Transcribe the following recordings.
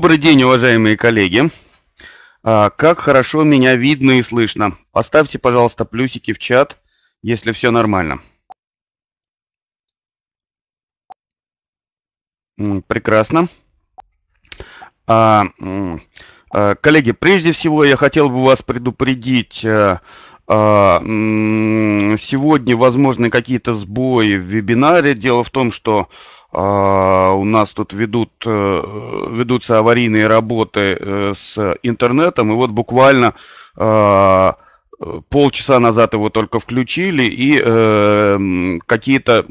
Добрый день, уважаемые коллеги. А, как хорошо меня видно и слышно. Поставьте, пожалуйста, плюсики в чат, если все нормально. Прекрасно. А, а, коллеги, прежде всего я хотел бы вас предупредить э, сегодня возможны какие-то сбои в вебинаре. Дело в том, что а, у нас тут ведут, э, ведутся аварийные работы э, с интернетом, и вот буквально а, полчаса назад его только включили, и э, какие-то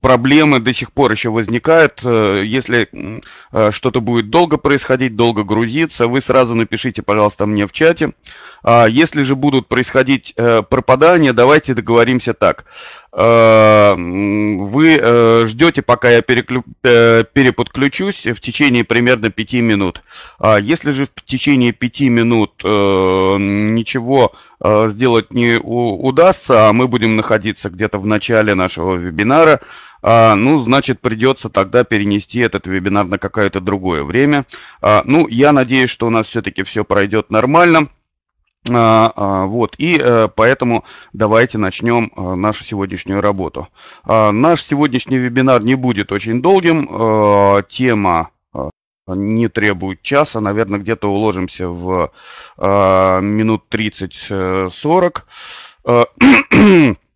проблемы до сих пор еще возникают. Если что-то будет долго происходить, долго грузиться, вы сразу напишите, пожалуйста, мне в чате. А если же будут происходить пропадания, давайте договоримся так. Эм, вы э, ждете, пока я переклю... Э, переподключусь в течение примерно 5 минут. А если же в течение 5 минут э, ничего сделать не удастся, а мы будем находиться где-то в начале нашего вебинара, а, ну, значит, придется тогда перенести этот вебинар на какое-то другое время. А, ну, я надеюсь, что у нас все-таки все пройдет нормально. А, а, вот, и э, поэтому давайте начнем э, нашу сегодняшнюю работу. А, наш сегодняшний вебинар не будет очень долгим. Э, тема не требует часа, наверное, где-то уложимся в минут 30-40.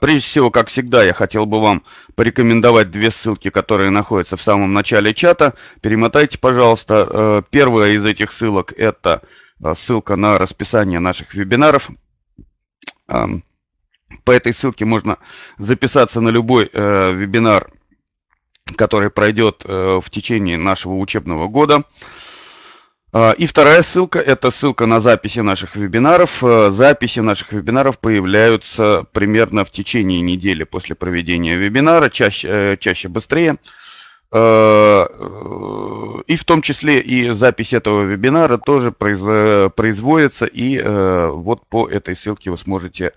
Прежде всего, как всегда, я хотел бы вам порекомендовать две ссылки, которые находятся в самом начале чата. Перемотайте, пожалуйста. Первая из этих ссылок – это а, ссылка на расписание наших вебинаров. По этой ссылке можно записаться на любой э, вебинар, который пройдет э, в течение нашего учебного года. А, и вторая ссылка – это ссылка на записи наших вебинаров. Э, записи наших вебинаров появляются примерно в течение недели после проведения вебинара, чаще, чаще быстрее. Э, э, и в том числе и запись этого вебинара тоже произ производится, и э, вот по этой ссылке вы сможете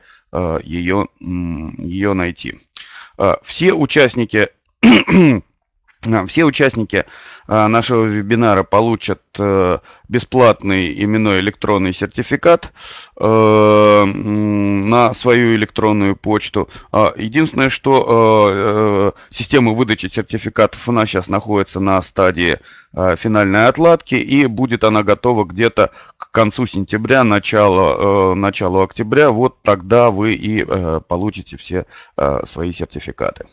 ее, ее найти. Все участники все участники а, нашего вебинара получат э, бесплатный именной электронный сертификат э, на свою электронную почту. А, единственное, что э, система выдачи сертификатов у нас сейчас находится на стадии финальной отладки и будет она готова где-то к концу сентября, начало, началу октября. Вот тогда вы и получите все свои сертификаты.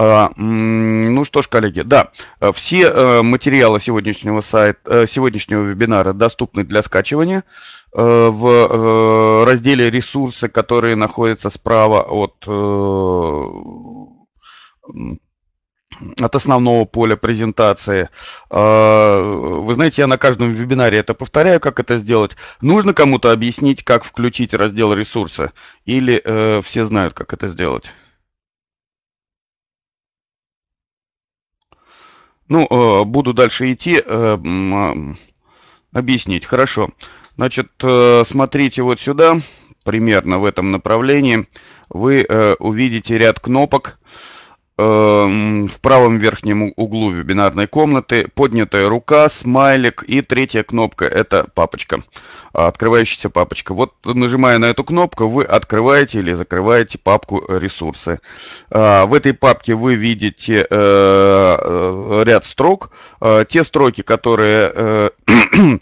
А, ну что ж, коллеги, да, э, все э, материалы сегодняшнего сайта, э, сегодняшнего вебинара доступны для скачивания в разделе «Ресурсы», которые находятся справа от от основного поля презентации. А, вы знаете, я на каждом вебинаре это повторяю, как это сделать. Нужно кому-то объяснить, как включить раздел ресурса, или все знают, как это сделать? Ну, э, буду дальше идти, э, а, объяснить. Хорошо. Значит, э, смотрите вот сюда, примерно в этом направлении. Вы увидите ряд кнопок. Эм, в правом верхнем углу вебинарной комнаты поднятая рука, смайлик и третья кнопка – это папочка, а открывающаяся папочка. Вот нажимая на эту кнопку, вы открываете или закрываете папку «Ресурсы». А, в этой папке вы видите э, э, ряд строк. А, те строки, которые э,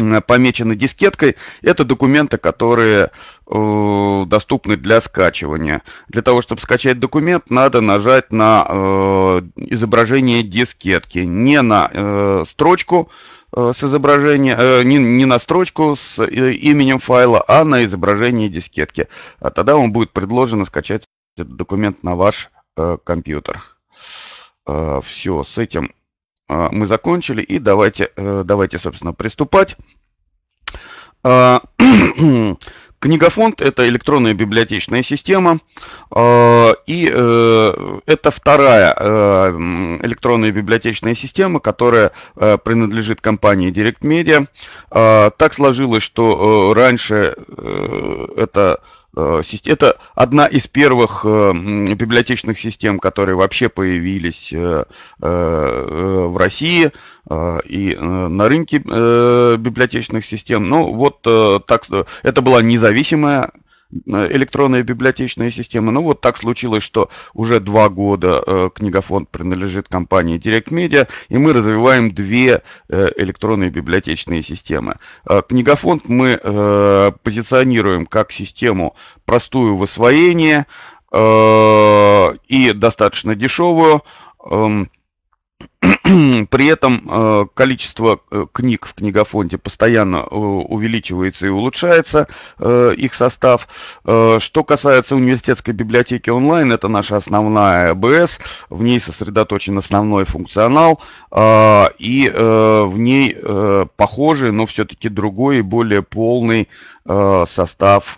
Э, помечены дискеткой, это документы, которые э, доступны для скачивания. Для того, чтобы скачать документ, надо нажать на э, изображение дискетки, не на э, строчку э, с изображения, э, не, не на строчку с э, именем файла, а на изображение дискетки. А тогда вам будет предложено скачать этот документ на ваш э, компьютер. Э, все, с этим а, мы закончили, и давайте, э, давайте собственно, приступать. А, книгофонд – это электронная библиотечная система, а, и э, это вторая э, электронная библиотечная система, которая принадлежит компании Direct Media. Так сложилось, что раньше это Э, это одна из первых э, библиотечных систем, которые вообще появились э, в России и на рынке библиотечных систем. Ну вот так, это была независимая Э, электронная библиотечная система. Ну вот так случилось, что уже два года э, книгофонд принадлежит компании Direct Media, и мы развиваем две э, электронные библиотечные системы. Э, книгофонд мы э, позиционируем как систему простую в освоении э, и достаточно дешевую. Э, При этом э, количество э, книг в книгофонде постоянно э, увеличивается и улучшается их состав. Что касается университетской библиотеки онлайн, это наша основная БС, в ней сосредоточен основной функционал, и в ней похожий, но все-таки другой и более полный состав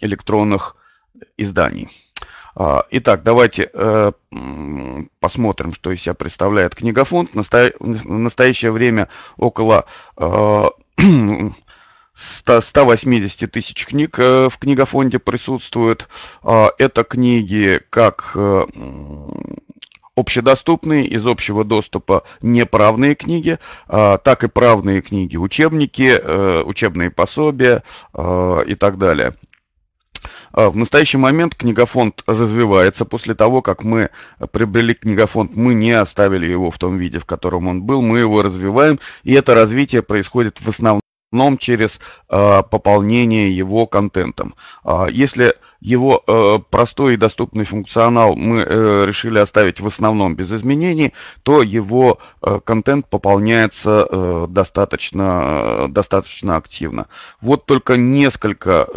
электронных изданий. А, итак, давайте э, посмотрим, что из себя представляет книгофонд. В настоящее время около 180 э, тысяч книг э, в книгофонде присутствуют. А, это книги как общедоступные, из общего доступа неправные книги, а, так и правные книги, учебники, учебные пособия и так далее. Э, в настоящий момент книгофонд развивается. После того, как мы приобрели книгофонд, мы не оставили его в том виде, в котором он был, мы его развиваем, и это развитие происходит в основном основном через э, пополнение его контентом. Э, если его э, простой и доступный функционал мы э, решили оставить в основном без изменений, то его э, контент пополняется э, достаточно, э, достаточно активно. Вот только несколько э,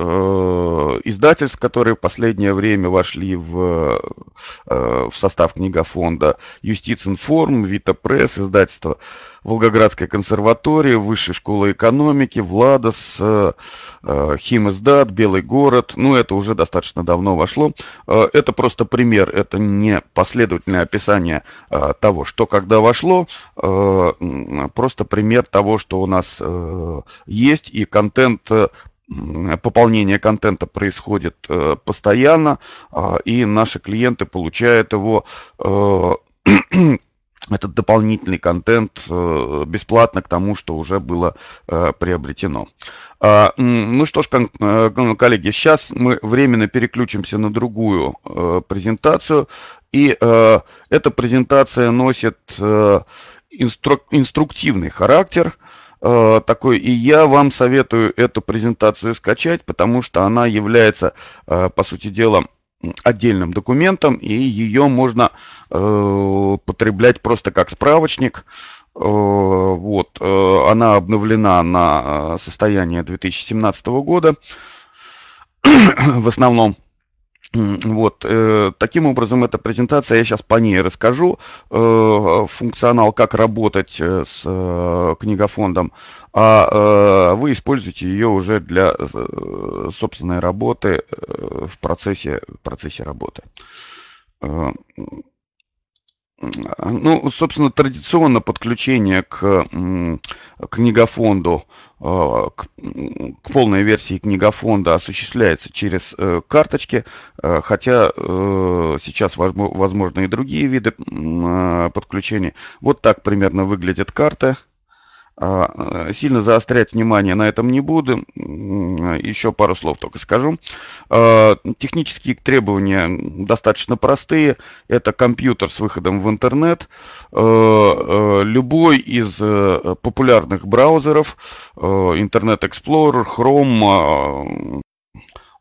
издательств, которые в последнее время вошли в в состав книгофонда «Юстицинформ», «Вита Пресс», издательство Волгоградская консерватория, Высшая школа экономики, Владос, э, э, Химиздат, Белый город. Ну, это уже достаточно давно вошло. Э, это просто пример, это не последовательное описание э, того, что когда вошло. Э, просто пример того, что у нас есть, и контент пополнение контента происходит э, постоянно, а, и наши клиенты получают его э, этот дополнительный контент э, бесплатно к тому, что уже было приобретено. А, ну что ж, коллеги, сейчас мы временно переключимся на другую презентацию. И эта презентация носит инструктивный характер – Э, такой, и я вам советую эту презентацию скачать, потому что она является, э, по сути дела, отдельным документом, и ее можно э, потреблять просто как справочник. вот, она обновлена на состояние 2017 года в основном. Вот, э, таким образом, эта презентация, я сейчас по ней расскажу, э, функционал, как работать э, с э, книгофондом, а э, вы используете ее уже для э, собственной работы э, в процессе, в процессе работы. Э, ну, собственно, традиционно подключение к книгофонду, э, к, к полной версии книгофонда осуществляется через э, карточки, э, хотя сейчас возможны и другие виды подключения. Вот так примерно выглядят карты. А, э, сильно заострять внимание на этом не буду. Еще пару слов только скажу. А, технические требования достаточно простые. Это компьютер с выходом в интернет. А, любой из э, популярных браузеров, э, Internet Explorer, Chrome,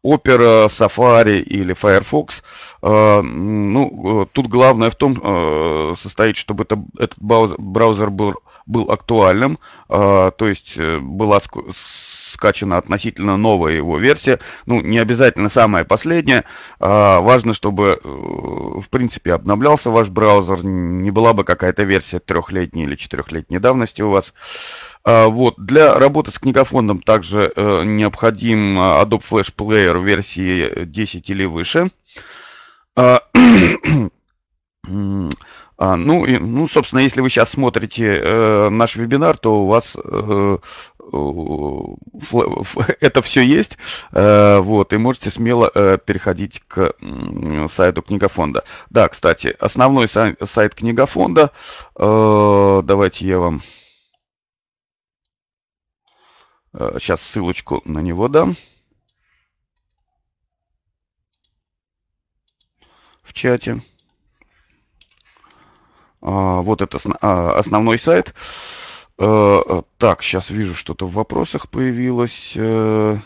Opera, Safari или Firefox. Ну, тут главное в том состоит, чтобы это, этот браузер был был актуальным, а, то есть э, была скачана относительно новая его версия, ну, не обязательно самая последняя, а, важно, чтобы, э, в принципе, обновлялся ваш браузер, не была бы какая-то версия трехлетней или четырехлетней давности у вас. А, вот. Для работы с книгофондом также э, необходим Adobe Flash Player версии 10 или выше. А, ну, и, ну, собственно, если вы сейчас смотрите э, наш вебинар, то у вас э, э, это все есть, э, вот, и можете смело э, переходить к э, сайту книгофонда. Да, кстати, основной сай, сайт книгофонда, э, давайте я вам э, сейчас ссылочку на него дам. в чате. А, вот это а, основной сайт. Э, э, так, сейчас вижу, что-то в вопросах появилось. Э.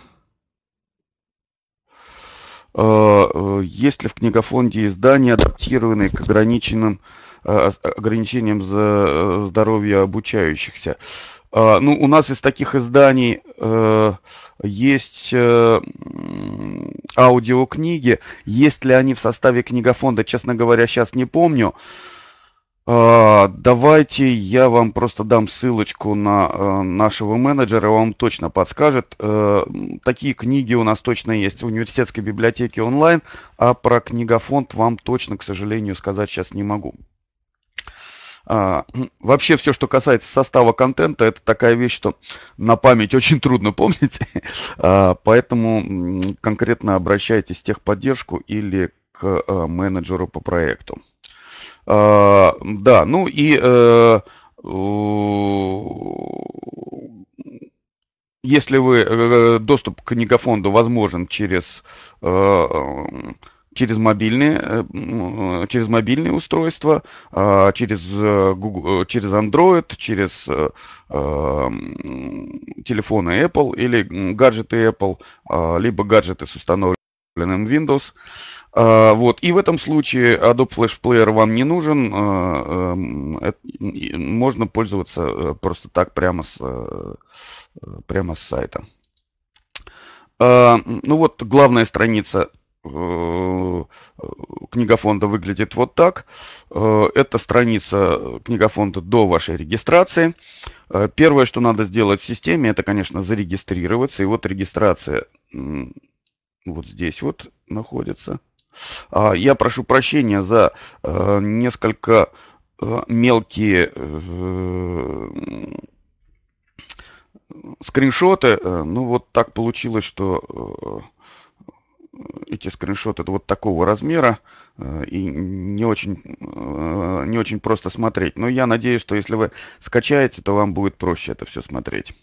Есть ли в книгофонде издания, адаптированные к ограниченным ограничениям за здоровья обучающихся? Ну, у нас из таких изданий есть аудиокниги. Есть ли они в составе книгофонда, честно говоря, сейчас не помню. А, давайте я вам просто дам ссылочку на э, нашего менеджера, он точно подскажет. Э, такие книги у нас точно есть в университетской библиотеке онлайн, а про книгофонд вам точно, к сожалению, сказать сейчас не могу. А, вообще все, что касается состава контента, это такая вещь, что на память очень трудно помнить, а, поэтому конкретно обращайтесь в техподдержку или к э, менеджеру по проекту. А, да, ну и э, если вы э, доступ к книгофонду возможен через э, через мобильные, через мобильные устройства, а, через, Google, через Android, через телефоны Apple или гаджеты Apple, а, либо гаджеты с установленным Windows. А, вот. И в этом случае Adobe Flash Player вам не нужен. А, эм, можно пользоваться э, просто так прямо с, э, прямо с сайта. А, ну вот, главная страница э, книгофонда выглядит вот так. Это страница книгофонда до вашей регистрации. Первое, что надо сделать в системе, это, конечно, зарегистрироваться. И вот регистрация вот здесь вот находится. А я прошу прощения за э, несколько э, мелкие э, скриншоты. Ну вот так получилось, что эти скриншоты вот такого размера и не очень, не очень просто смотреть. Но я надеюсь, что если вы скачаете, то вам будет проще это все смотреть.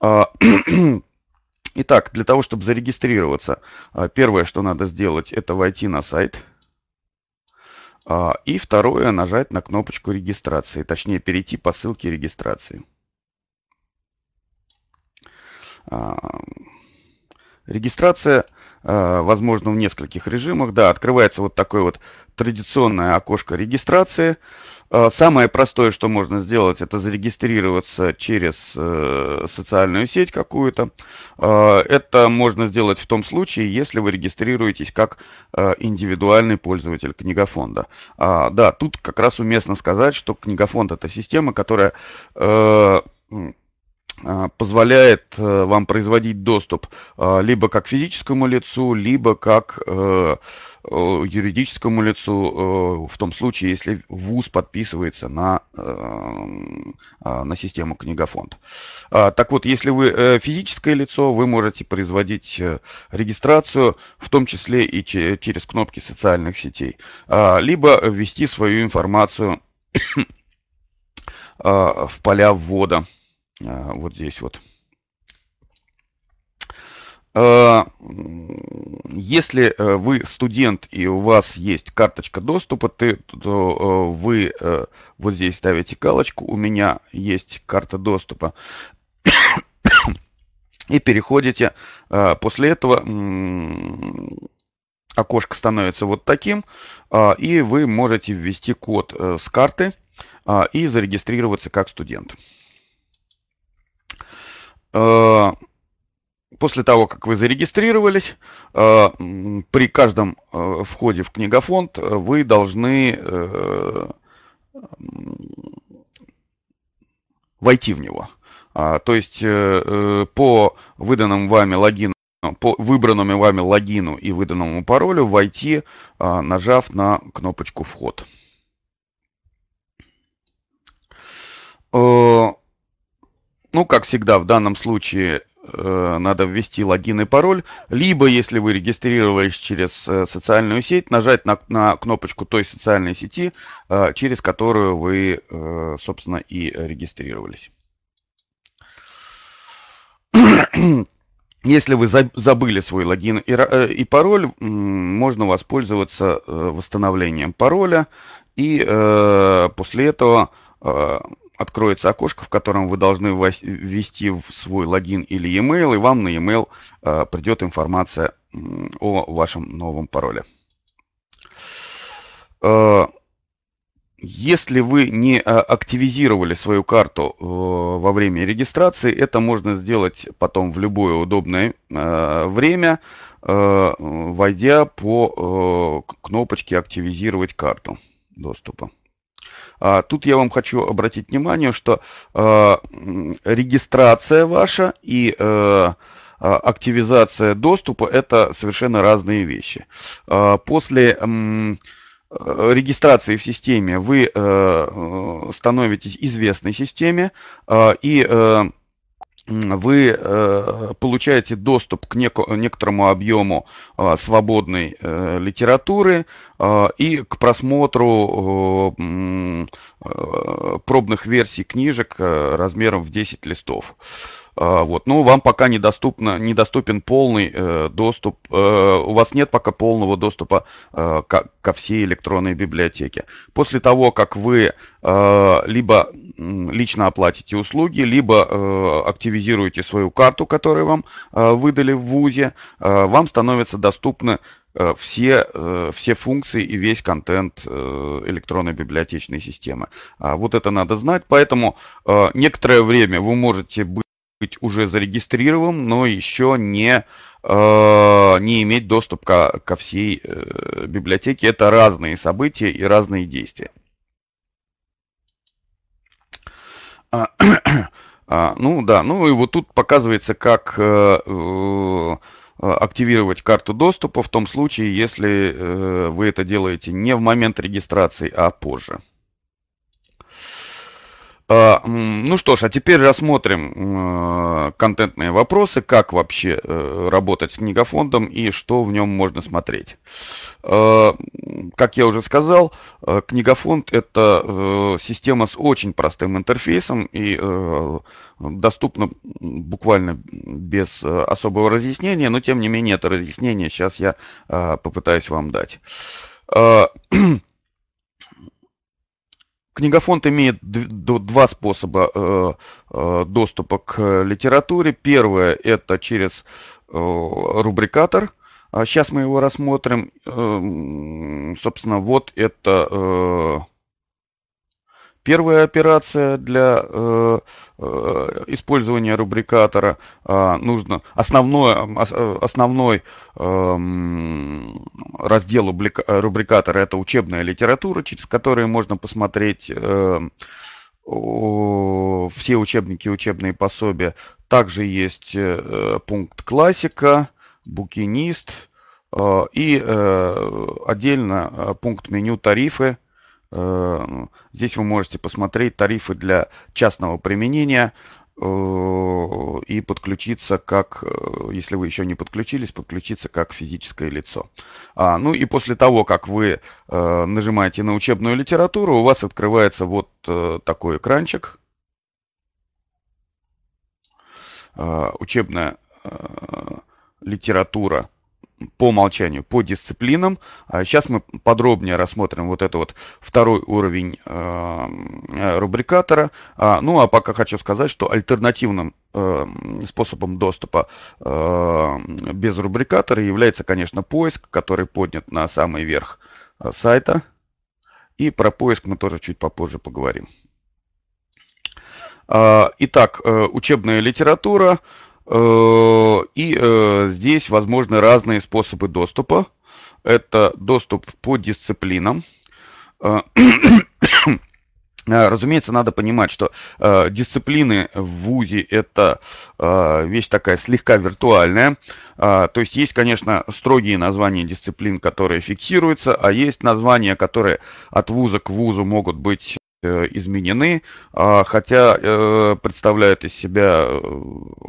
А, Итак, для того, чтобы зарегистрироваться, а, первое, что надо сделать, это войти на сайт. А, и второе, нажать на кнопочку регистрации, точнее перейти по ссылке регистрации. А, регистрация Э, возможно, в нескольких режимах. Да, открывается вот такое вот традиционное окошко регистрации. Э, самое простое, что можно сделать, это зарегистрироваться через э, социальную сеть какую-то. Это можно сделать в том случае, если вы регистрируетесь как индивидуальный пользователь книгофонда. А, да, тут как раз уместно сказать, что книгофонд это система, которая а, позволяет э, вам производить доступ а, либо как физическому лицу, либо как э, юридическому лицу в том случае, если ВУЗ подписывается на, э, а, на систему Книгофонд. Так вот, если вы физическое лицо, вы можете производить регистрацию, в том числе и через кнопки социальных сетей, либо ввести свою информацию в поля ввода. А, вот здесь вот. А, если э, вы студент и у вас есть карточка доступа, то э, вы э, вот здесь ставите галочку «У меня есть карта доступа» и переходите. А, после этого окошко становится вот таким, и вы можете ввести код с карты и зарегистрироваться как студент. Э, после того, как вы зарегистрировались, э, при каждом э, входе в книгофонд вы должны войти в него. А, то есть по выданным вами логину, по выбранному вами логину и выданному паролю войти, а, нажав на кнопочку «Вход». Ну, как всегда, в данном случае э, надо ввести логин и пароль, либо, если вы регистрировались через э, социальную сеть, нажать на, на кнопочку той социальной сети, э, через которую вы, собственно, и регистрировались. Если вы забыли свой логин и пароль, можно воспользоваться восстановлением пароля и после этого откроется окошко, в котором вы должны ввести свой логин или e-mail, и вам на e-mail э, придет информация о вашем новом пароле. Э, если вы не э, активизировали свою карту во время регистрации, это можно сделать потом в любое удобное время, войдя по кнопочке «Активизировать карту доступа». А тут я вам хочу обратить внимание, что э, регистрация ваша и э, а, активизация доступа – это совершенно разные вещи. А, после э, регистрации в системе вы становитесь известной системе и вы э, получаете доступ к неко, некоторому объему э, свободной э, литературы э, и к просмотру э, э, пробных версий книжек э, размером в 10 листов. Э, а, вот. Но ну, вам пока недоступно, недоступен полный э, доступ, э, у вас нет пока полного доступа э, ко, ко всей электронной библиотеке. После того, как вы э, либо лично оплатите услуги, либо э, активизируете свою карту, которую вам э, выдали в ВУЗе, э, вам становятся доступны э, все, э, все функции и весь контент э, электронной библиотечной системы. А вот это надо знать, поэтому некоторое время вы можете быть быть уже зарегистрирован, но еще не, э, не иметь доступ ко, ко всей э, библиотеке. Это разные события и разные действия. А, а ну да, ну и вот тут показывается, как э, э активировать карту доступа в том случае, если э, вы это делаете не в момент регистрации, а позже. А, ну что ж, а теперь рассмотрим э, контентные вопросы, как вообще э, работать с книгофондом и что в нем можно смотреть. А, как я уже сказал, э, книгофонд – это система с очень простым интерфейсом и доступна буквально без особого разъяснения, но тем не менее это разъяснение сейчас я попытаюсь вам дать. А, Книгофонд имеет два способа э, э, доступа к э, литературе. Первое – это через рубрикатор. Сейчас а мы его рассмотрим. Эм, собственно, вот это Первая операция для э, э, использования рубрикатора э, нужно основное, э, основной э, раздел рубрикатора это учебная литература, через которую можно посмотреть э, все учебники, учебные пособия. Также есть э, пункт классика, букинист э, и э, отдельно э, пункт меню тарифы Э, ну, здесь вы можете посмотреть тарифы для частного применения э, и подключиться как, э, если вы еще не подключились, подключиться как физическое лицо. А, ну и после того, как вы э, нажимаете на учебную литературу, у вас открывается вот э, такой экранчик. Э, учебная литература по умолчанию, по дисциплинам. Сейчас а мы подробнее рассмотрим вот этот вот второй уровень э, э, рубрикатора. А, ну а пока хочу сказать, что альтернативным э, способом доступа без рубрикатора является, конечно, поиск, который поднят на самый верх сайта. И про поиск мы тоже чуть попозже поговорим. А, итак, учебная литература. Э, и э, здесь возможны разные способы доступа. Это доступ по дисциплинам. Э, разумеется, надо понимать, что э, дисциплины в ВУЗе это э, вещь такая слегка виртуальная. Э, то есть есть, конечно, строгие названия дисциплин, которые фиксируются, а есть названия, которые от ВУЗа к ВУЗу могут быть Э, изменены, а, хотя э, представляют из себя э,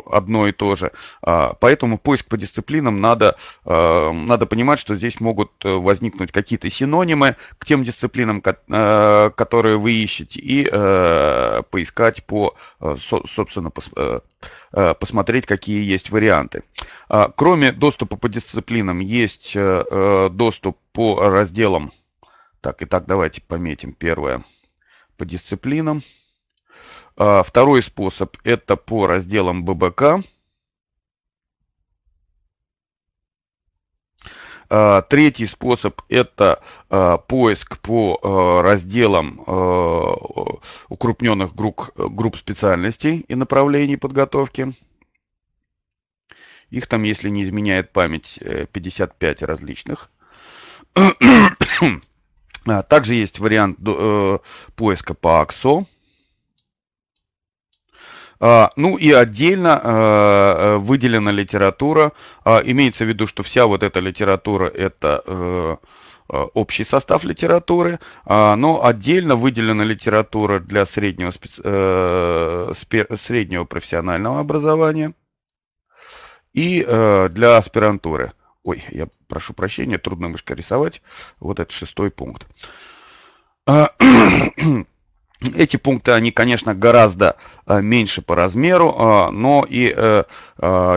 одно и то же. А, поэтому поиск по дисциплинам надо, надо понимать, что здесь могут возникнуть какие-то синонимы к тем дисциплинам, которые вы ищете, и поискать по, собственно, посмотреть, какие есть варианты. А, кроме доступа по дисциплинам, есть доступ по разделам. Так, итак, давайте пометим первое по дисциплинам. А, второй способ – это по разделам ББК. А, третий способ – это а, поиск по разделам укрупненных групп, групп специальностей и направлений подготовки. Их там, если не изменяет память, 55 э, различных. А, также есть вариант э, поиска по AXO. А, ну и отдельно э, э, выделена литература. А, имеется в виду, что вся вот эта литература это общий состав литературы, но отдельно выделена литература для среднего, среднего профессионального образования и для аспирантуры. Ой, я прошу прощения, трудно мышка рисовать. Вот это шестой пункт. А, эти пункты, они, конечно, гораздо а, меньше по размеру, а, но и э,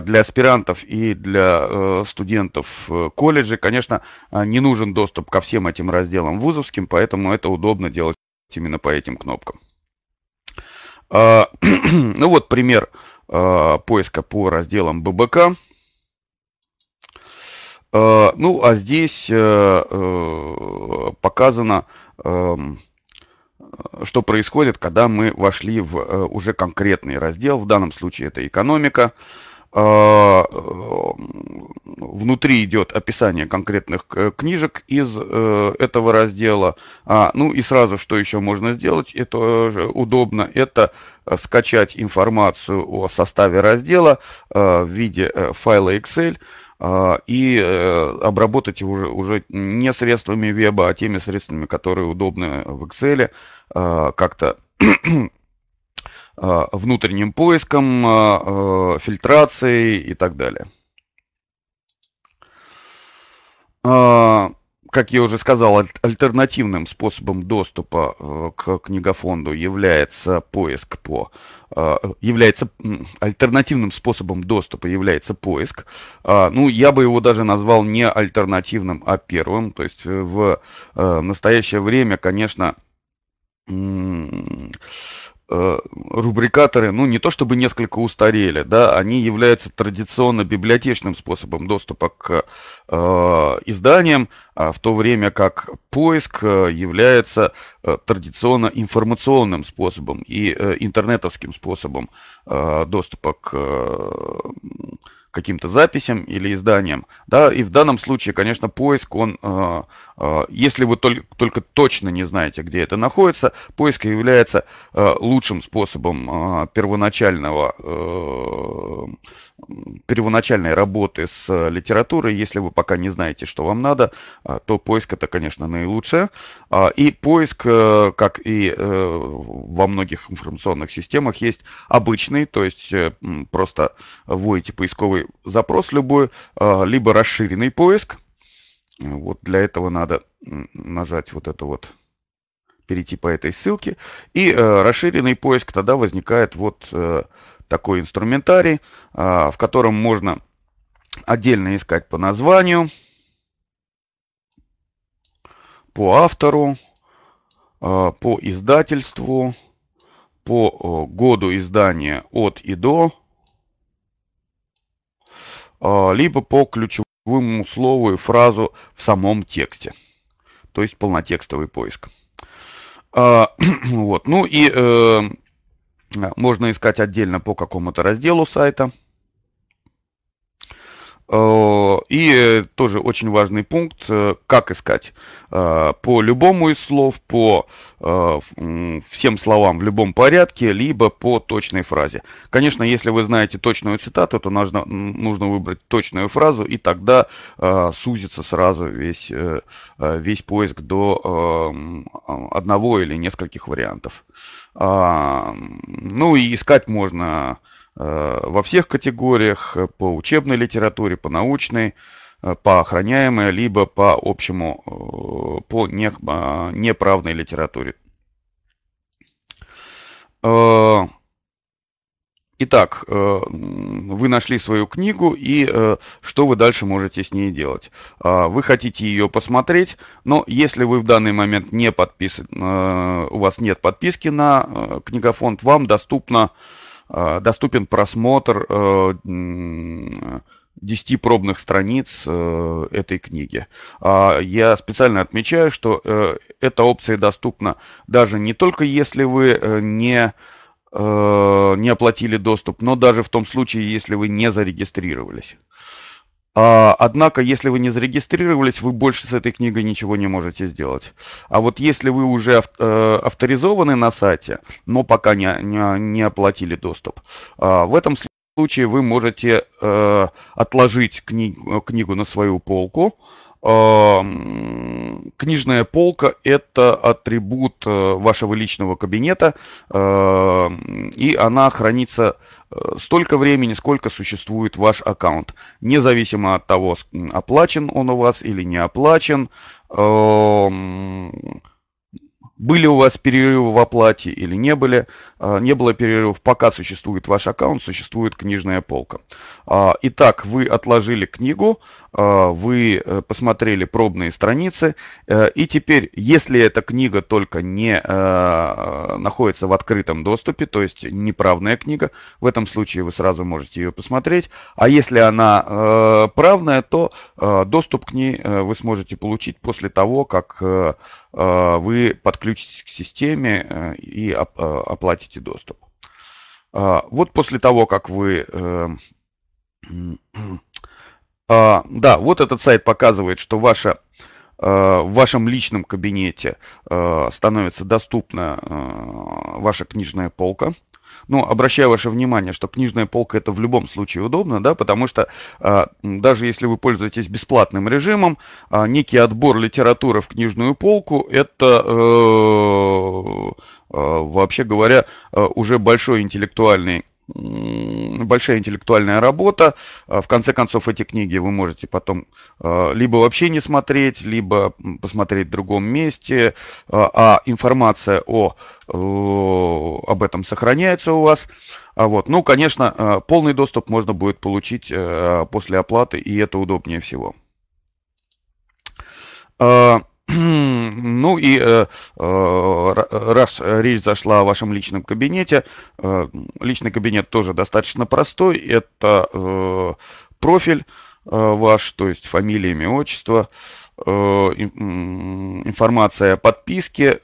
для аспирантов и для э, студентов э, колледжа, конечно, не нужен доступ ко всем этим разделам вузовским, поэтому это удобно делать именно по этим кнопкам. Ну вот пример поиска по разделам ББК. Э, ну, а здесь э, э, показано, эм, что происходит, когда мы вошли в уже конкретный раздел. В данном случае это экономика. Внутри идет описание конкретных книжек из этого раздела. А, ну и сразу, что еще можно сделать, это удобно, это скачать информацию о составе раздела в виде файла Excel – а, и э, обработать его уже, уже не средствами веба, а теми средствами, которые удобны в Excel, а, как-то а, внутренним поиском, э, фильтрацией и так далее как я уже сказал, альтернативным способом доступа э, к книгофонду является поиск по э, является альтернативным способом доступа является поиск. А, ну, я бы его даже назвал не альтернативным, а первым. То есть э, в настоящее время, конечно, Э, рубрикаторы, ну не то чтобы несколько устарели, да, они являются традиционно библиотечным способом доступа к э, изданиям, а в то время как поиск э, является э, традиционно информационным способом и интернетовским способом доступа к каким-то записям или изданиям. Да, и в данном случае, конечно, поиск, он, э, э, если вы только, только точно не знаете, где это находится, поиск является э, лучшим способом первоначального первоначальной работы с э, литературой. Если вы пока не знаете, что вам надо, а, то поиск это, конечно, наилучшее. А, и поиск, э, как и э, во многих информационных системах, есть обычный, то есть просто вводите поисковый запрос любой, а, либо расширенный поиск. Вот для этого надо нажать вот это вот перейти по этой ссылке. И э, расширенный поиск тогда возникает вот э, такой инструментарий, а, в котором можно отдельно искать по названию, по автору, а, по издательству, по году издания от и до, а, либо по ключевому слову и фразу в самом тексте, то есть полнотекстовый поиск. Вот. Ну и э, можно искать отдельно по какому-то разделу сайта. Э, и э, тоже очень важный пункт, э, как искать. По любому из слов, по всем словам в любом порядке, либо по точной фразе. Конечно, если вы знаете точную цитату, то нужно, нужно выбрать точную фразу, и тогда сузится сразу весь, весь поиск до а, одного или нескольких вариантов. А, ну и искать можно Э, во всех категориях, э, по учебной литературе, по научной, э, по охраняемой, либо по общему, по не, а, неправной литературе. Итак, вы нашли свою книгу и что вы дальше можете с ней делать? А, вы хотите ее посмотреть, но если вы в данный момент не подписаны, у вас нет подписки на книгофонд, вам доступно Э, доступен просмотр 10 э, пробных страниц э, этой книги. А, я специально отмечаю, что эта опция доступна даже не только если вы не не оплатили доступ, но даже в том случае, если вы не зарегистрировались. А, однако, если вы не зарегистрировались, вы больше с этой книгой ничего не можете сделать. А вот если вы уже ав, э, авторизованы на сайте, но пока не, не, не оплатили доступ, а, в этом случае вы можете э, отложить книг, книгу на свою полку, Эм, книжная полка – это атрибут э, вашего личного кабинета, эм, и она хранится э, столько времени, сколько существует ваш аккаунт. Независимо от того, оплачен он у вас или не оплачен, эм, были у вас перерывы в оплате или не были, а, не было перерывов, пока существует ваш аккаунт, существует книжная полка. А, итак, вы отложили книгу, а, вы э, посмотрели пробные страницы, э, и теперь, если эта книга только не э, находится в открытом доступе, то есть неправная книга, в этом случае вы сразу можете ее посмотреть, а если она правная, то доступ к ней вы сможете получить после того, как вы подключитесь к системе и оплатите возможности доступа. Вот после того, как вы... Э, а, да, вот этот сайт показывает, что ваша э, в вашем личном кабинете э, становится доступна ваша книжная полка. Но ну, обращаю ваше внимание, что книжная полка это в любом случае удобно, да, потому что а, даже если вы пользуетесь бесплатным режимом, а, некий отбор литературы в книжную полку это э, э, вообще говоря э, уже большой интеллектуальный большая интеллектуальная работа. А, в конце концов, эти книги вы можете потом а, либо вообще не смотреть, либо посмотреть в другом месте, а, а информация о, об этом сохраняется у вас. Вот. Ну, конечно, полный доступ можно будет получить э, после оплаты, и это удобнее всего. Ну и э, э, раз речь зашла о вашем личном кабинете, э, личный кабинет тоже достаточно простой. Это профиль ваш, то есть фамилия, имя, отчество, информация о подписке,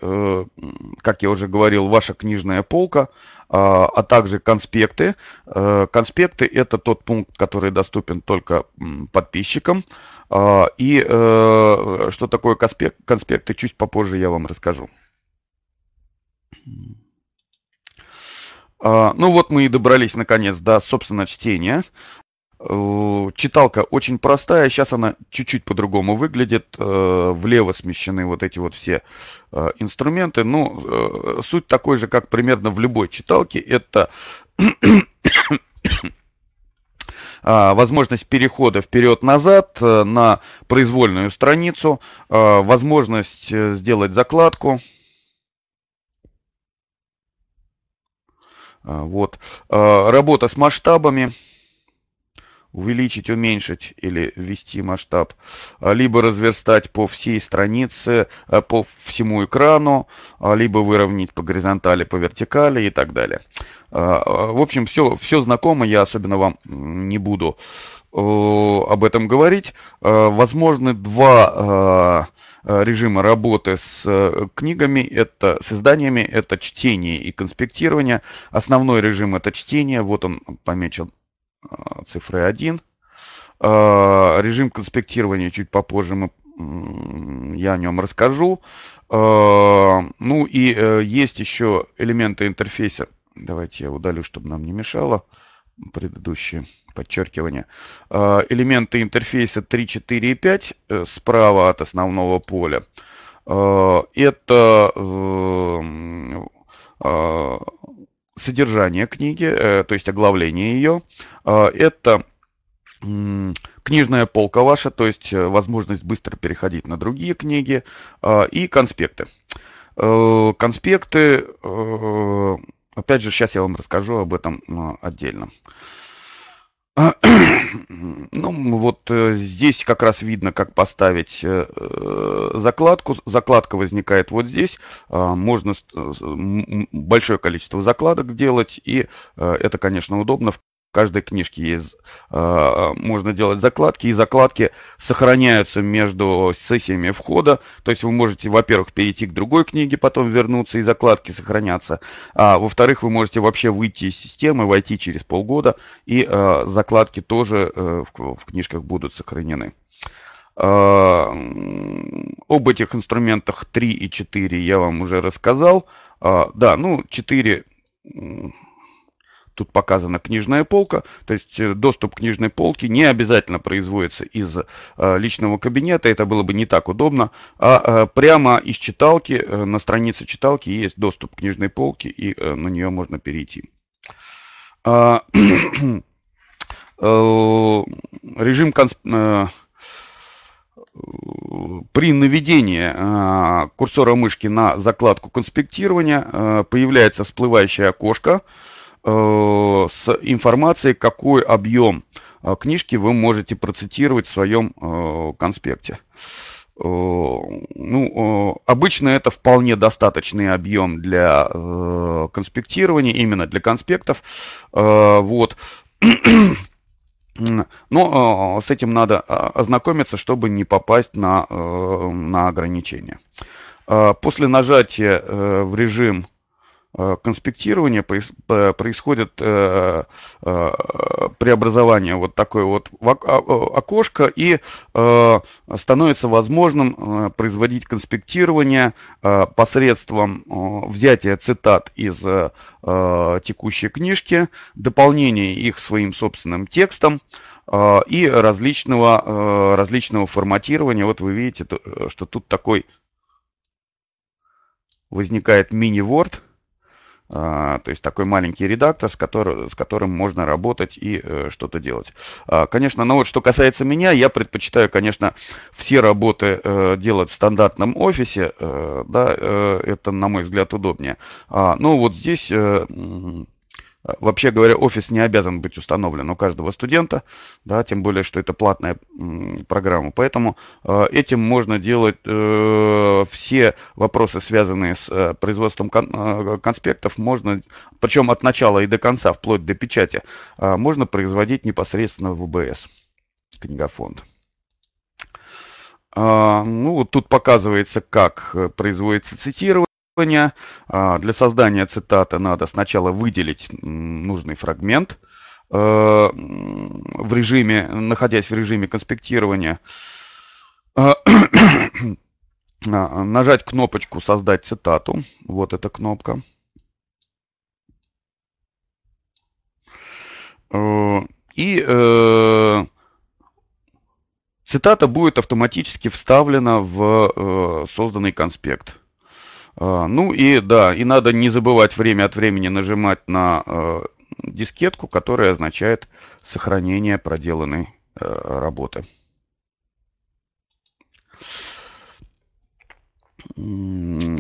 как я уже говорил, ваша книжная полка, а, а также конспекты. Э, конспекты – это тот пункт, который доступен только подписчикам. А, и э, что такое конспект, конспекты, чуть попозже я вам расскажу. А, ну вот мы и добрались наконец до, собственно, чтения. Э, читалка очень простая, сейчас она чуть-чуть по-другому выглядит, э, влево смещены вот эти вот все э, инструменты. Но ну, суть такой же, как примерно в любой читалке, это возможность перехода вперед-назад на произвольную страницу, возможность сделать закладку. Вот. Работа с масштабами увеличить, уменьшить или ввести масштаб, а, либо разверстать по всей странице, а, по всему экрану, а, либо выровнять по горизонтали, по вертикали и так далее. В общем, все, все знакомо, я особенно вам не буду об этом говорить. Возможны два режима работы с э, книгами, это с изданиями, это чтение и конспектирование. Основной режим это чтение, вот он помечен а, цифры 1. А, режим конспектирования чуть попозже мы я о нем расскажу. А, ну и э, есть еще элементы интерфейса. Давайте я удалю, чтобы нам не мешало предыдущие подчеркивания. Элементы интерфейса 3, 4 и 5 э, справа от основного поля. Это э, содержание книги, э, то есть оглавление ее. А, это книжная полка ваша, то есть э, возможность быстро переходить на другие книги а, и конспекты. Э, конспекты, опять же, сейчас я вам расскажу об этом а, отдельно. А, ну, вот э, здесь как раз видно, как поставить э, э, закладку. Закладка возникает вот здесь. А, можно большое количество закладок делать, и это, конечно, удобно в в каждой книжке есть, а, а, можно делать закладки, и закладки сохраняются между сессиями входа. То есть вы можете, во-первых, перейти к другой книге, потом вернуться, и закладки сохранятся. А, во-вторых, вы можете вообще выйти из системы, войти через полгода, и э, закладки тоже э, в, в книжках будут сохранены. Об этих инструментах 3 и 4 я вам уже рассказал. Да, ну 4 Тут показана книжная полка, то есть э, доступ к книжной полке не обязательно производится из э, личного кабинета, это было бы не так удобно, а э, прямо из читалки, на странице читалки есть доступ к книжной полке, и на нее можно перейти. А, режим консп при наведении курсора мышки на закладку конспектирования появляется всплывающее окошко, Э, с информацией, какой объем э, книжки вы можете процитировать в своем э, конспекте. Ну, обычно это вполне достаточный объем для конспектирования, именно для конспектов. Вот. Но с этим надо ознакомиться, чтобы не попасть на, на ограничения. После нажатия в режим Э, конспектирования э, происходит э, преобразование вот такое вот а, окошко и становится возможным производить конспектирование посредством взятия цитат из текущей книжки, дополнения их своим собственным текстом и различного, различного форматирования. Вот вы видите, что тут такой возникает мини-ворд, а, то есть такой маленький редактор, с, который, с которым можно работать и э, что-то делать. А, конечно, но ну вот что касается меня, я предпочитаю, конечно, все работы э, делать в стандартном офисе. Э, да, э, это, на мой взгляд, удобнее. А, ну вот здесь э, Э, вообще говоря, офис не обязан быть установлен у каждого студента, да, тем более, что это платная программа. Поэтому э, этим можно делать э, все вопросы, связанные с производством конспектов, можно, причем от начала и до конца, вплоть до печати, можно производить непосредственно в УБС, книгофонд. А, ну, вот тут показывается, как производится цитирование требования. А, для создания цитаты надо сначала выделить нужный фрагмент э, в режиме, находясь в режиме конспектирования, а, а, нажать кнопочку «Создать цитату». Вот эта кнопка. Э, и э, цитата будет автоматически вставлена в созданный конспект. А, ну и да, и надо не забывать время от времени нажимать на э, дискетку, которая означает сохранение проделанной э, работы.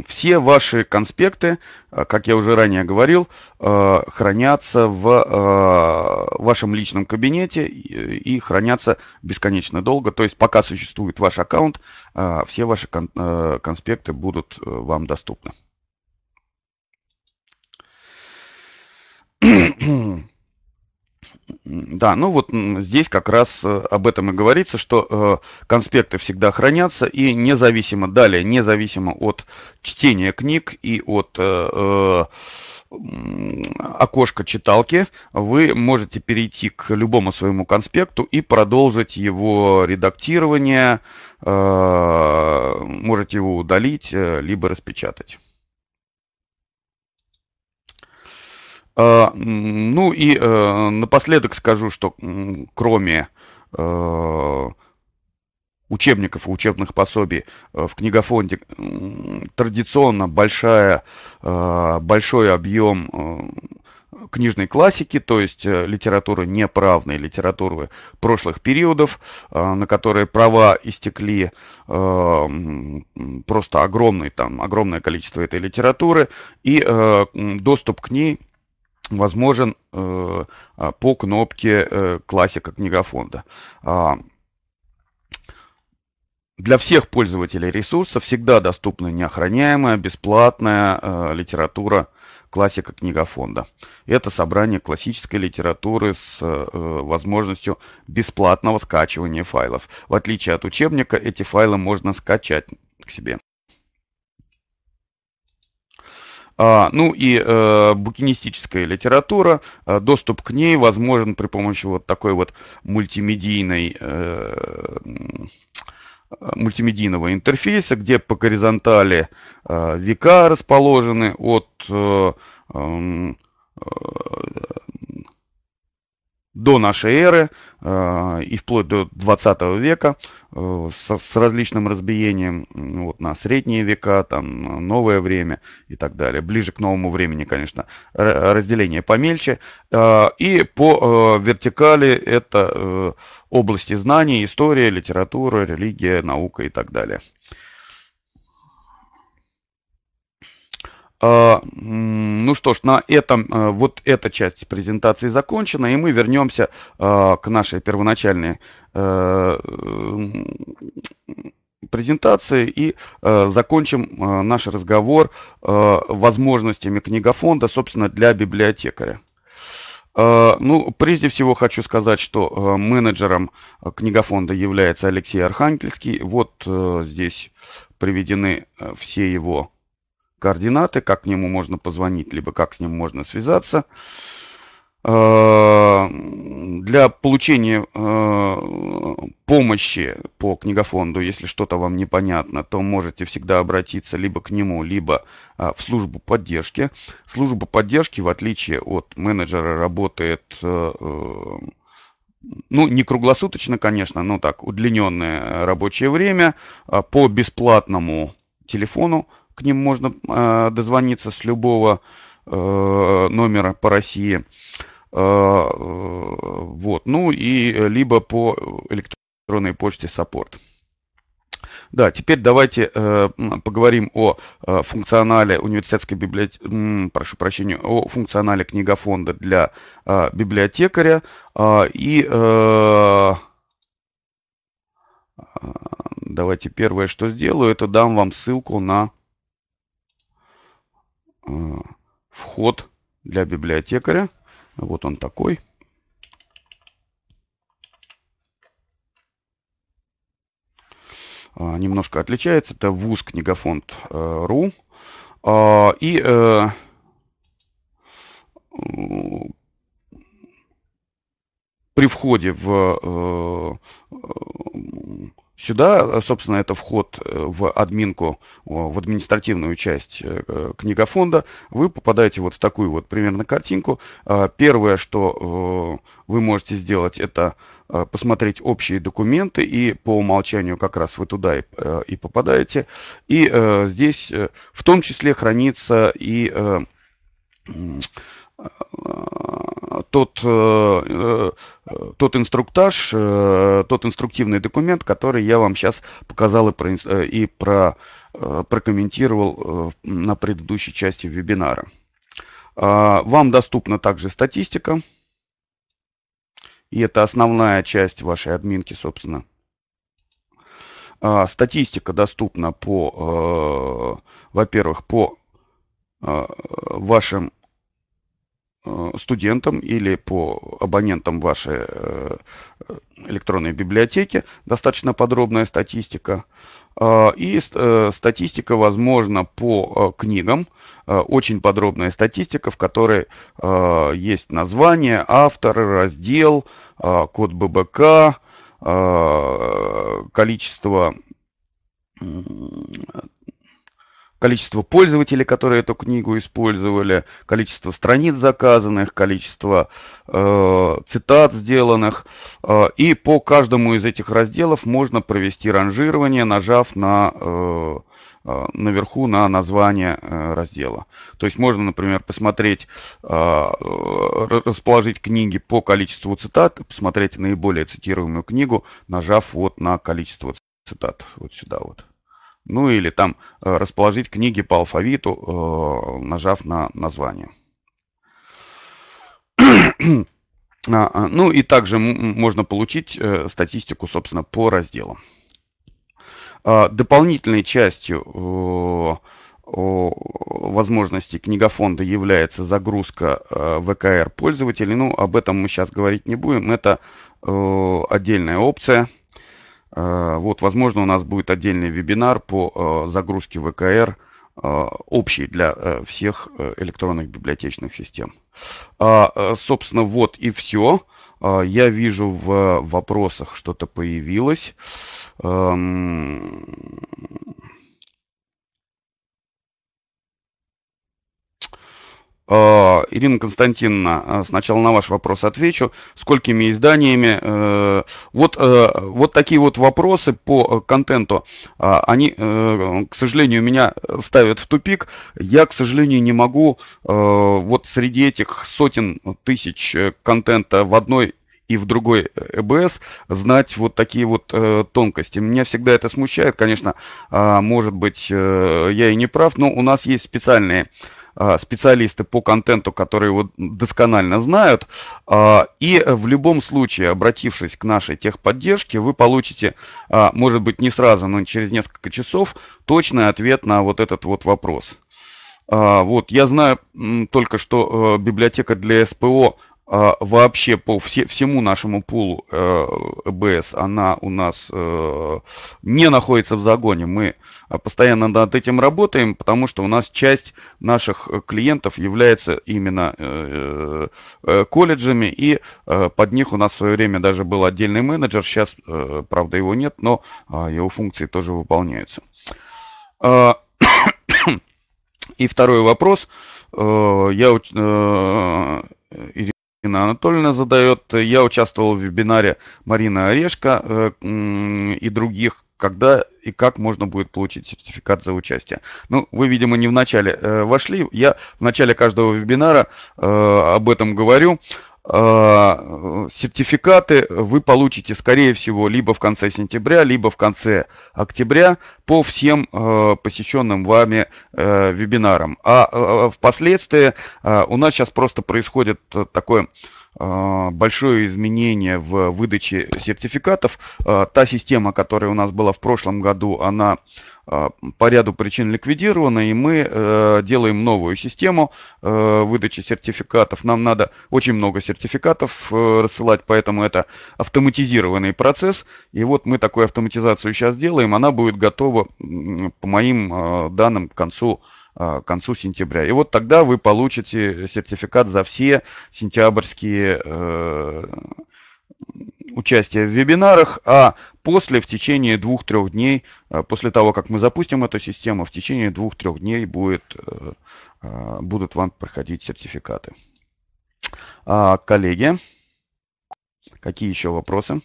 Все ваши конспекты, э, как я уже ранее говорил, э, хранятся в э, вашем личном кабинете и хранятся бесконечно долго. То есть пока существует ваш аккаунт, все ваши конспекты будут вам доступны. Да, ну вот здесь как раз э, об этом и говорится, что э, конспекты всегда хранятся и независимо, далее, независимо от чтения книг и от э, окошка читалки, вы можете перейти к любому своему конспекту и продолжить его редактирование, можете его удалить, либо распечатать. А, ну и э, напоследок скажу, что кроме э, учебников и учебных пособий э, в книгофонде традиционно большая, большой объем книжной классики, то есть литературы неправной, литературы прошлых периодов, на которые права истекли просто огромный, там, огромное количество этой литературы, и доступ к ней возможен э, а, по кнопке э, классика книгофонда. А, для всех пользователей ресурса всегда доступна неохраняемая, бесплатная э, литература классика книгофонда. Это собрание классической литературы с возможностью бесплатного скачивания файлов. В отличие от учебника, эти файлы можно скачать к себе. А, ну и э, букинистическая литература, э, доступ к ней возможен при помощи вот такой вот мультимедийной э, мультимедийного интерфейса, где по горизонтали века расположены от эм, до нашей эры э, и вплоть до 20 века э, со, с различным разбиением вот, на средние века, там, новое время и так далее. Ближе к новому времени, конечно, разделение помельче. Э, и по э, вертикали это э, области знаний, история, литература, религия, наука и так далее. А, ну что ж, на этом э, вот эта часть презентации закончена, и мы вернемся а, к нашей первоначальной э, презентации и э, закончим наш разговор возможностями книгофонда, собственно, для библиотекаря. ну, прежде всего хочу сказать, что менеджером э, книгофонда является Алексей Архангельский. Вот здесь приведены все его координаты, как к нему можно позвонить, либо как с ним можно связаться. Э, для получения э, помощи по книгофонду, если что-то вам непонятно, то можете всегда обратиться либо к нему, либо э, в службу поддержки. Служба поддержки, в отличие от менеджера, работает ну, не круглосуточно, конечно, но так, удлиненное рабочее время по бесплатному телефону к ним можно э, дозвониться с любого э, номера по России. А, э, вот. Ну и либо по электронной почте Саппорт. Да, теперь давайте э, поговорим о э, функционале университетской библиотеки, прошу прощения, о функционале книгофонда для э, библиотекаря э, и э, Давайте первое, что сделаю, это дам вам ссылку на вход для библиотекаря. Вот он такой. А, немножко отличается. Это вуз книгофонд.ру. Э, а, и э, при входе в э, Сюда, э, собственно, это вход э, в админку, в административную часть э, книгофонда. Вы попадаете вот в такую вот примерно картинку. А, первое, что вы можете сделать, это посмотреть общие документы, и по умолчанию как раз вы туда и, и попадаете. И здесь в том числе хранится и тот, э, э, тот инструктаж, э, тот инструктивный документ, который я вам сейчас показал и, про, и про, прокомментировал на предыдущей части вебинара. А, вам доступна также статистика. И это основная часть вашей админки, собственно. А, статистика доступна по, во-первых, по вашим Э, студентам или по абонентам вашей э, электронной библиотеки достаточно подробная статистика. А, и э, статистика, возможно, по книгам, очень подробная статистика, в которой есть название, автор, раздел, код ББК, количество количество пользователей, которые эту книгу использовали, количество страниц заказанных, количество э, цитат сделанных. Э, и по каждому из этих разделов можно провести ранжирование, нажав на э, э наверху на название э, раздела. То есть можно, например, посмотреть, э, расположить книги по количеству цитат, посмотреть наиболее цитируемую книгу, нажав вот на количество цитат, вот сюда вот. Ну или там э, расположить книги по алфавиту, э, нажав на название. А, а, ну и также можно получить э, статистику, собственно, по разделам. А, дополнительной частью возможности книгофонда является загрузка ВКР пользователей. Ну, об этом мы сейчас говорить не будем. Это отдельная опция – Э, вот, возможно, у нас будет отдельный вебинар по э, загрузке ВКР, э, общий для всех электронных библиотечных систем. А, собственно, вот и все. Я вижу в вопросах что-то появилось. Эм, Э, Ирина Константиновна, э, сначала на ваш вопрос отвечу. Сколькими изданиями? Э, вот, вот такие вот вопросы по контенту, они, к сожалению, меня ставят в тупик. Я, к сожалению, не могу вот среди этих сотен тысяч контента в одной и в другой ЭБС знать вот такие вот э, тонкости. Меня всегда это смущает, конечно, э, может быть, э, я и не прав, но у нас есть специальные э, а, специалисты по контенту, которые его досконально знают. А, и в любом случае, обратившись к нашей техподдержке, вы получите, а, может быть, не сразу, но через несколько часов, точный ответ на вот этот вот вопрос. Вот, я знаю только, что э, библиотека для СПО а, вообще по все, всему нашему пулу э, БС она у нас э, не находится в загоне. Мы э, постоянно над этим работаем, потому что у нас часть наших клиентов является именно колледжами, и под них у нас в свое время даже был отдельный менеджер, сейчас, правда, его нет, но а, его функции тоже выполняются. А, и второй вопрос. Я Екатерина Анатольевна задает. Я участвовал в вебинаре Марина Орешка э, и других когда и как можно будет получить сертификат за участие. Ну, вы, видимо, не в начале э, вошли. Я в начале каждого вебинара э, об этом говорю. Э, сертификаты вы получите, скорее всего, либо в конце сентября, либо в конце октября по всем э, посещенным вами э, вебинарам. А э, впоследствии у нас сейчас просто происходит такое а, большое изменение в выдаче сертификатов. А, та система, которая у нас была в прошлом году, она а, по ряду причин ликвидирована, и мы э, делаем новую систему э, выдачи сертификатов. Нам надо очень много сертификатов э, рассылать, поэтому это автоматизированный процесс. И вот мы такую автоматизацию сейчас делаем. Она будет готова, по моим данным, к концу а, к концу сентября. И вот тогда вы получите сертификат за все сентябрьские э, участие в вебинарах, а после в течение двух-трех дней, э, после того, как мы запустим эту систему, в течение двух-трех дней будет, э, э будут вам проходить сертификаты. А, коллеги, какие еще вопросы?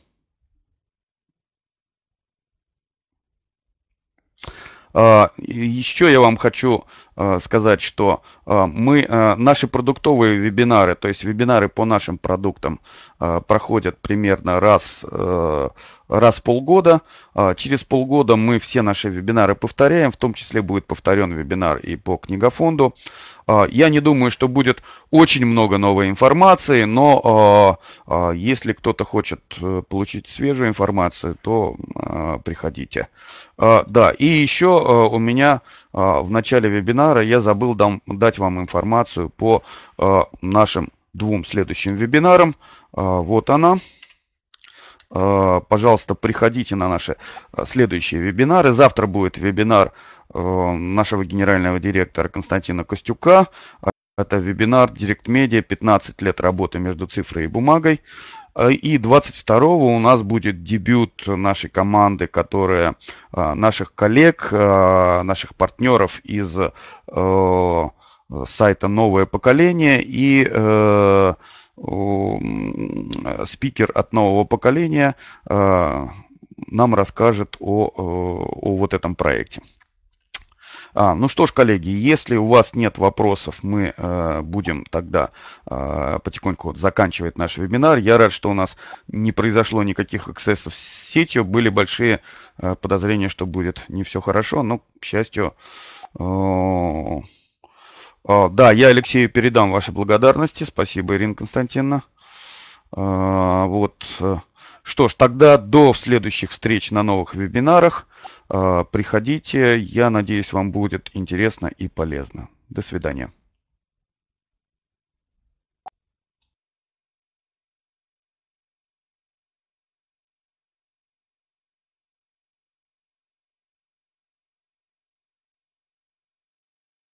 А, Еще я вам хочу Э, сказать, что э, мы, э, наши продуктовые вебинары, то есть вебинары по нашим продуктам проходят примерно раз, раз в полгода. Через полгода мы все наши вебинары повторяем, в том числе будет повторен вебинар и по книгофонду. Я не думаю, что будет очень много новой информации, но если кто-то хочет получить свежую информацию, то приходите. Да, и еще у меня а, в начале вебинара я забыл дам, дать вам информацию по а, нашим двум следующим вебинарам. А, вот она. Пожалуйста, приходите на наши следующие вебинары. Завтра будет вебинар нашего генерального директора Константина Костюка. Это вебинар Direct Media 15 лет работы между цифрой и бумагой. А, и 22-го у нас будет дебют нашей команды, которая а, наших коллег, а, наших партнеров из э, сайта «Новое поколение» и э, спикер от «Нового поколения» нам расскажет о, о, вот этом проекте. А, ну что ж, коллеги, если у вас нет вопросов, мы э, будем тогда э, потихоньку заканчивать наш вебинар. Я рад, что у нас не произошло никаких эксцессов с сетью. Были большие э, подозрения, что будет не все хорошо, но, к счастью... Э, э, да, я Алексею передам ваши благодарности. Спасибо, Ирина Константиновна. Э, вот... Э, что ж, тогда до следующих встреч на новых вебинарах. А, приходите, я надеюсь, вам будет интересно и полезно. До свидания.